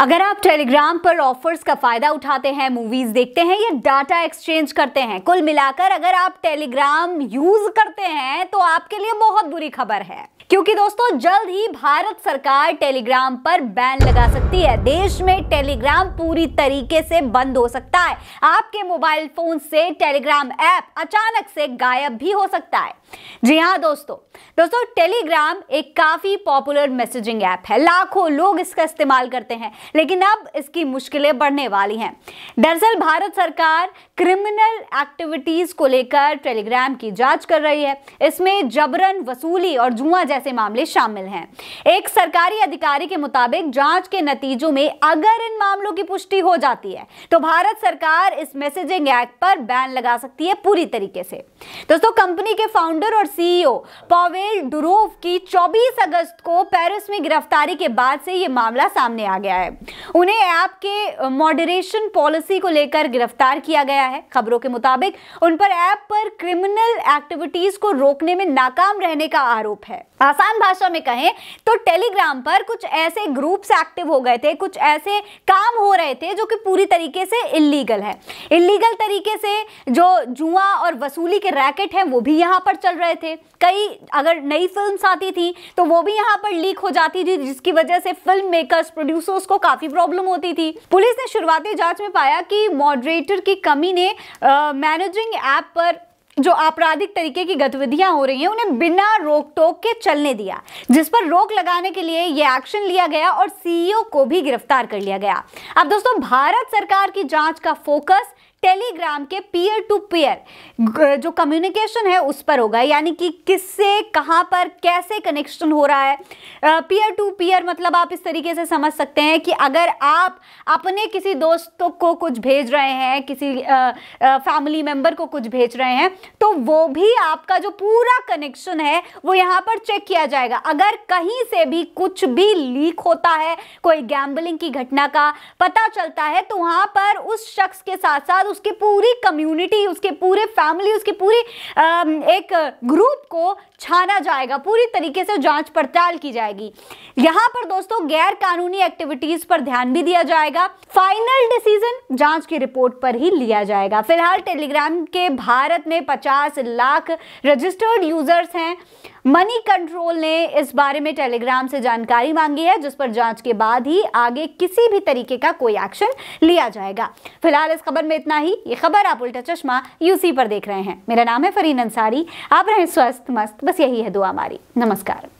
अगर आप टेलीग्राम पर ऑफर्स का फ़ायदा उठाते हैं मूवीज़ देखते हैं या डाटा एक्सचेंज करते हैं कुल मिलाकर अगर आप टेलीग्राम यूज़ करते हैं तो आपके लिए बहुत बुरी खबर है क्योंकि दोस्तों जल्द ही भारत सरकार टेलीग्राम पर बैन लगा सकती है देश में टेलीग्राम पूरी तरीके से बंद हो सकता है आपके मोबाइल फोन से टेलीग्राम ऐप अचानक से गायब भी हो सकता है जी हाँ दोस्तों दोस्तों टेलीग्राम एक काफी पॉपुलर मैसेजिंग ऐप है लाखों लोग इसका इस्तेमाल करते हैं लेकिन अब इसकी मुश्किलें बढ़ने वाली हैं दरअसल भारत सरकार क्रिमिनल एक्टिविटीज़ को लेकर टेलीग्राम की जांच कर रही है इसमें जबरन वसूली और जुआ जैसे मामले शामिल हैं एक सरकारी अधिकारी के मुताबिक जांच के नतीजों में अगर इन मामलों की पुष्टि हो जाती है तो भारत सरकार इस मैसेजिंग एक्ट पर बैन लगा सकती है पूरी तरीके से दोस्तों कंपनी के फाउंडर और सीईओ e पॉवेल डुरोव की 24 अगस्त को पेरिस में गिरफ्तारी के बाद से यह मामला सामने आ गया है उन्हें ऐप के मॉडरेशन पॉलिसी को लेकर गिरफ्तार किया गया है खबरों के मुताबिक उन पर ऐप पर क्रिमिनल एक्टिविटीज को रोकने में नाकाम रहने का आरोप है आसान भाषा में कहें तो टेलीग्राम पर कुछ ऐसे ग्रुप्स एक्टिव हो गए थे कुछ ऐसे काम हो रहे थे जो कि पूरी तरीके से इलीगल है इलीगल तरीके से जो जुआ और वसूली के रैकेट हैं वो भी यहाँ पर चल रहे थे कई अगर नई फिल्म आती थी तो वो भी यहाँ पर लीक हो जाती थी जिसकी वजह से फिल्म मेकर्स प्रोड्यूसर्स को काफ़ी प्रॉब्लम होती थी पुलिस ने शुरुआती जांच में पाया कि मॉडरेटर की कमी ने मैनेजिंग ऐप पर जो आपराधिक तरीके की गतिविधियां हो रही हैं उन्हें बिना रोक टोक के चलने दिया जिस पर रोक लगाने के लिए यह एक्शन लिया गया और सीईओ e को भी गिरफ्तार कर लिया गया अब दोस्तों भारत सरकार की जांच का फोकस टेलीग्राम के पीयर टू पीयर जो कम्युनिकेशन है उस पर होगा यानी कि किससे कहाँ पर कैसे कनेक्शन हो रहा है पीयर टू पीयर मतलब आप इस तरीके से समझ सकते हैं कि अगर आप अपने किसी दोस्तों को कुछ भेज रहे हैं किसी फैमिली मेंबर को कुछ भेज रहे हैं तो वो भी आपका जो पूरा कनेक्शन है वो यहाँ पर चेक किया जाएगा अगर कहीं से भी कुछ भी लीक होता है कोई गैम्बलिंग की घटना का पता चलता है तो वहाँ पर उस शख्स के साथ साथ और उसके पूरी कम्युनिटी उसके पूरे फैमिली उसके पूरी एक ग्रुप को छाना जाएगा पूरी तरीके से जांच पड़ताल की जाएगी यहाँ पर दोस्तों गैर कानूनी एक्टिविटीज पर ध्यान भी दिया जाएगा फाइनल डिसीजन जांच की रिपोर्ट पर ही लिया जाएगा फिलहाल टेलीग्राम के भारत में 50 लाख रजिस्टर्ड यूजर्स हैं मनी कंट्रोल ने इस बारे में टेलीग्राम से जानकारी मांगी है जिस पर जांच के बाद ही आगे किसी भी तरीके का कोई एक्शन लिया जाएगा फिलहाल इस खबर में इतना ही ये खबर आप उल्टा चश्मा यूसी पर देख रहे हैं मेरा नाम है फरीन अंसारी आप रहें स्वस्थ मस्त बस यही है दुआ हमारी नमस्कार